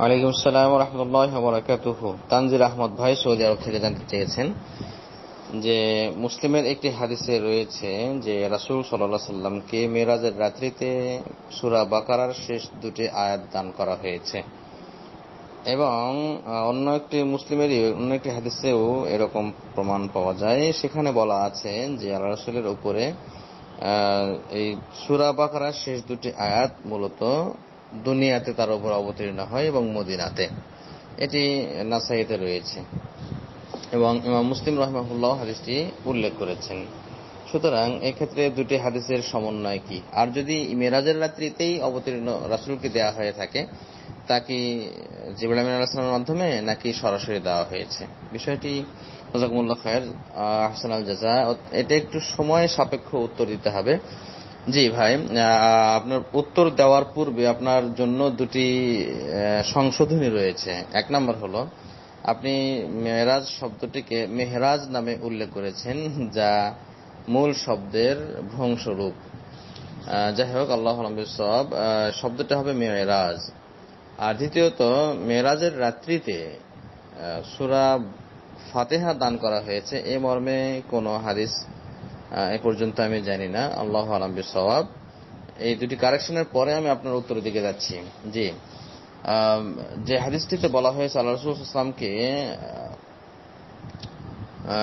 ওয়ালাইকুম আসসালাম রহমতুল্লাহ বরাকাতুহু তানজির আহমদ ভাই সৌদি আরব থেকে জানতে চেয়েছেন যে মুসলিমের একটি হাদিসে রয়েছে যে রাসুল সাল্লাহ সাল্লামকে মেরাজের রাত্রিতে সুরা বাকারার শেষ দুটি আয়াত দান করা হয়েছে এবং অন্য একটি মুসলিমেরই অন্য একটি হাদিসেও এরকম প্রমাণ পাওয়া যায় সেখানে বলা আছে যে আল্লাহ রসুলের উপরে এই সুরা বাকারার শেষ দুটি আয়াত মূলত দুনিয়াতে তার উপর অবতীর্ণ হয় এবং মদিনাতে এটি নাসাইতে রয়েছে এবং ইমাম মুসলিম রহমাহুল্লাহ হাদিসটি উল্লেখ করেছেন সুতরাং এক্ষেত্রে দুটি হাদিসের সমন্বয় কি আর যদি মেরাজের রাত্রিতেই অবতীর্ণ রাসুলকে দেওয়া হয়ে থাকে তা কি জিবুল আমিন মাধ্যমে নাকি সরাসরি দেওয়া হয়েছে বিষয়টি খায়ের আহসান আল জাজা এটা একটু সময় সাপেক্ষ উত্তর দিতে হবে জি ভাই আপনার উত্তর দেওয়ার পূর্বে আপনার জন্য দুটি সংশোধনী রয়েছে এক নম্বর হলো আপনি মেহরাজ শব্দটিকে মেহরাজ নামে উল্লেখ করেছেন যা মূল শব্দের ভ্রংশরূপ যাই হোক আল্লাহ সব শব্দটা হবে মেয়েরাজ আর দ্বিতীয়ত মেয়েরাজের রাত্রিতে সুরা ফাতেহা দান করা হয়েছে এ মর্মে কোনো হাদিস এ পর্যন্ত আমি জানি না আল্লাহ আলম সওয়াব এই দুটি কারেকশনের পরে আমি আপনার উত্তরের দিকে যাচ্ছি জি যে হাদিসটিতে বলা হয়েছে আল্লাহ রসুল ইসলামকে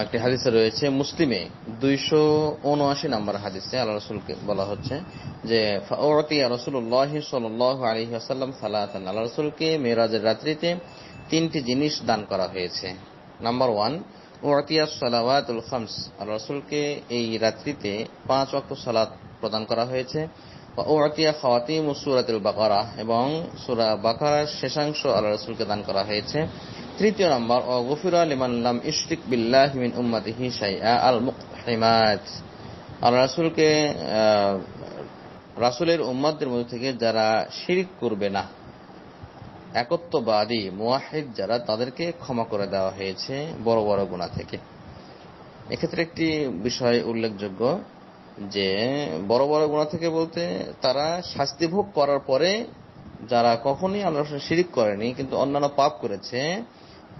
একটি হাদিসে রয়েছে মুসলিমে দুইশো উনআশি নাম্বার হাদিসে আল্লাহ রসুলকে বলা হচ্ছে যে রসুল্লাহ সাল আলী আসাল্লাম সালাহান আল্লাহ রসুলকে মেয়েরাজের রাত্রিতে তিনটি জিনিস দান করা হয়েছে নাম্বার ওয়ান ওয়াতিয়া সালাওয়াতুল খামস রসুলকে এই রাত্রিতে পাঁচ অক্ট সালাত প্রদান করা হয়েছে ওয়াতিয়া খাওয়াতিম সুরাতুল বাকারা এবং সুরা বাকারার শেষাংশ আল্লাহ রসুলকে দান করা হয়েছে তৃতীয় নম্বর ও গফির লিমাল্লাম ইশরিক বিল্লাহ মিন উম্মাতিহি হিসাই আল মুকহিমাত আল্লাহ রাসুলকে রাসুলের উম্মাদের মধ্যে থেকে যারা শিরিক করবে না একত্ববাদী মুয়াহিদ যারা তাদেরকে ক্ষমা করে দেওয়া হয়েছে বড় বড় গুণা থেকে এক্ষেত্রে একটি বিষয় উল্লেখযোগ্য যে বড় বড় গুণা থেকে বলতে তারা শাস্তি ভোগ করার পরে যারা কখনই আল্লাহ শিরিক করেনি কিন্তু অন্যান্য পাপ করেছে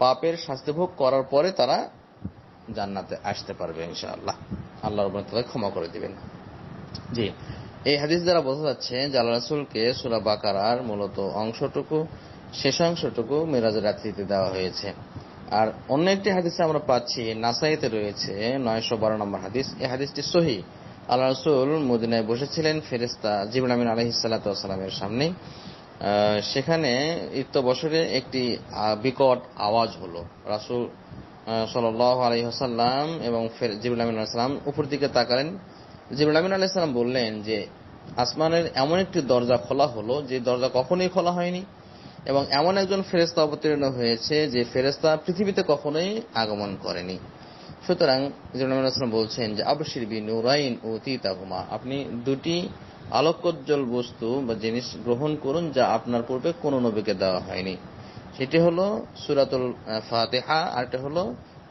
পাপের শাস্তি ভোগ করার পরে তারা জান্নাতে আসতে পারবে ইনশাআল্লাহ আল্লাহ রব তাদের ক্ষমা করে দিবেন জি এই হাদিস দ্বারা বোঝা যাচ্ছে জালা রাসুলকে সুরা বাকারার মূলত অংশটুকু শেষ অংশটুকু মেরাজের রাত্রিতে দেওয়া হয়েছে আর অন্য একটি হাদিসে আমরা পাচ্ছি নাসাইতে রয়েছে নয়শো বারো নম্বর হাদিস এই হাদিসটি সহি আল্লাহ রসুল মদিনায় বসেছিলেন ফেরেস্তা জীবন আমিন আলহ সাল্লাতামের সামনে সেখানে ইত্য বছরে একটি বিকট আওয়াজ হলো রাসুল সাল আলহিহাসাল্লাম এবং জিবুল আমিন আলাহিসাম উপর দিকে তাকালেন জিবুল আমিন আলাইসাল্লাম বললেন যে আসমানের এমন একটি দরজা খোলা হলো যে দরজা কখনোই খোলা হয়নি এবং এমন একজন ফেরেস্তা অবতীর্ণ হয়েছে যে ফেরেস্তা পৃথিবীতে কখনোই আগমন করেনি সুতরাং বলছেন যে আবশির বি নুরাইন ও তিতাহুমা আপনি দুটি আলোকজ্জ্বল বস্তু বা জিনিস গ্রহণ করুন যা আপনার পূর্বে কোনো নবীকে দেওয়া হয়নি সেটি হল সুরাতুল ফাতেহা আর এটা বা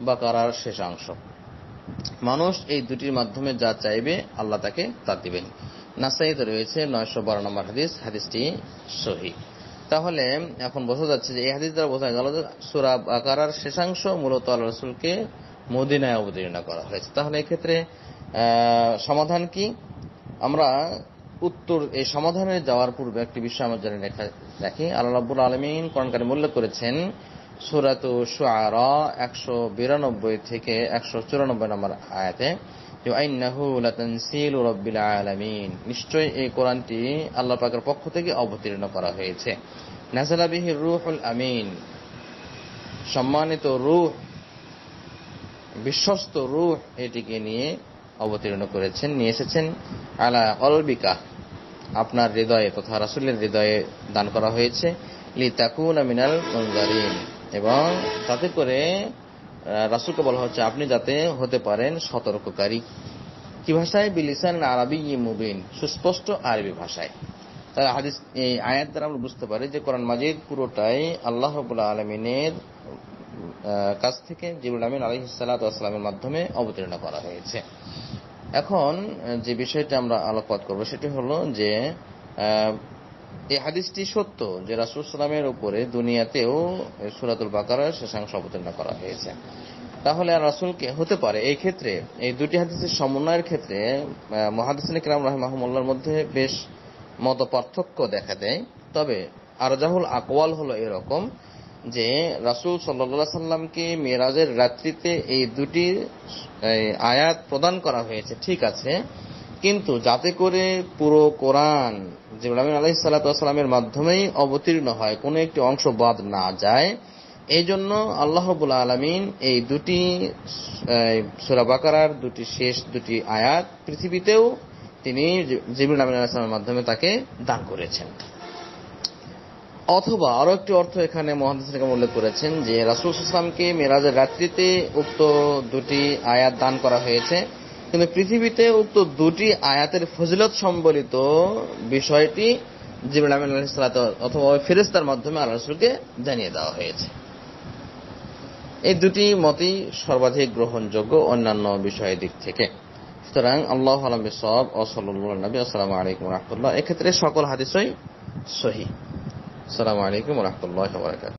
বাকারার শেষাংশ মানুষ এই দুটির মাধ্যমে যা চাইবে আল্লাহ তাকে তা দিবেন নাসাইতে রয়েছে নয়শো বারো নম্বর হাদিস হাদিসটি সহি তাহলে এখন বোঝা যাচ্ছে যে এই হাদিস দ্বারা বোঝা গেল যে সুরাব আকারার শেষাংশ মূলত আল্লাহ রসুলকে মদিনায় অবতীর্ণ করা হয়েছে তাহলে এক্ষেত্রে সমাধান কি আমরা উত্তর এই সমাধানে যাওয়ার পূর্বে একটি বিষয় আমার জন্য লেখা রাখি আল্লাহ রাবুল আলমিন কর্ণকারী উল্লেখ করেছেন সুরাত সুআরা একশো বিরানব্বই থেকে একশো চুরানব্বই নম্বর আয়াতে আলামিন এই কোরআনটি আল্লাহ পাকের পক্ষ থেকে অবতীর্ণ করা হয়েছে নাজালাবিহি রুহুল আমিন সম্মানিত রুহ বিশ্বস্ত রুহ এটিকে নিয়ে অবতীর্ণ করেছেন নিয়ে এসেছেন আলা অলবিকা আপনার হৃদয়ে তথা রাসুলের হৃদয়ে দান করা হয়েছে লিতাকুন মিনাল এবং তাতে করে রাসুলকে বলা হচ্ছে আপনি যাতে হতে পারেন সতর্ককারী কি ভাষায় বিলিসান আরবি মুবিন সুস্পষ্ট আরবি ভাষায় তাহলে হাদিস এই আয়াত দ্বারা আমরা বুঝতে পারি যে কোরআন মাজিদ পুরোটাই আল্লাহ রবুল্লা আলমিনের কাছ থেকে জিবুল আমিন আলহ সালাতামের মাধ্যমে অবতীর্ণ করা হয়েছে এখন যে বিষয়টা আমরা আলোকপাত করবো সেটি হলো যে এই হাদিসটি সত্য যে রাসুল সালামের উপরে দুনিয়াতেও সুরাতুল বাকারার শেষাংশ অবতীর্ণ করা হয়েছে তাহলে আর রাসুলকে হতে পারে এই ক্ষেত্রে এই দুটি হাদিসের সমন্বয়ের ক্ষেত্রে মহাদিসিন ইকরাম রাহিমাহমুল্লার মধ্যে বেশ মত পার্থক্য দেখা দেয় তবে আরজাহুল আকওয়াল হলো এরকম যে রাসুল সাল্লা সাল্লামকে মেয়েরাজের রাত্রিতে এই দুটি আয়াত প্রদান করা হয়েছে ঠিক আছে কিন্তু যাতে করে পুরো কোরআন জিবরামিন আলাই সাল্লাতামের মাধ্যমেই অবতীর্ণ হয় কোনো একটি অংশ বাদ না যায় এই জন্য আল্লাহবুল আলমিন এই দুটি সুরাবাকার দুটি শেষ দুটি আয়াত পৃথিবীতেও তিনি জিবুল আমিন আলাইসলামের মাধ্যমে তাকে দান করেছেন অথবা আরও একটি অর্থ এখানে মহাদিসকে উল্লেখ করেছেন যে রাসুল ইসলামকে মেরাজের রাত্রিতে উক্ত দুটি আয়াত দান করা হয়েছে কিন্তু পৃথিবীতে উক্ত দুটি আয়াতের ফজিলত সম্বলিত বিষয়টি জিবুল আমিন আলহিসাল্লাত অথবা ফেরেস্তার মাধ্যমে আল্লাহ রসুলকে জানিয়ে দেওয়া হয়েছে এই দুটি মতই সর্বাধিক গ্রহণযোগ্য অন্যান্য বিষয়ের দিক থেকে সুতরাং আল্লাহ আলম সব অসল্লা নবী আসসালামু আলাইকুম রহমতুল্লাহ এক্ষেত্রে সকল হাদিসই সহি আসসালামু আলাইকুম রহমতুল্লাহ বরাকাত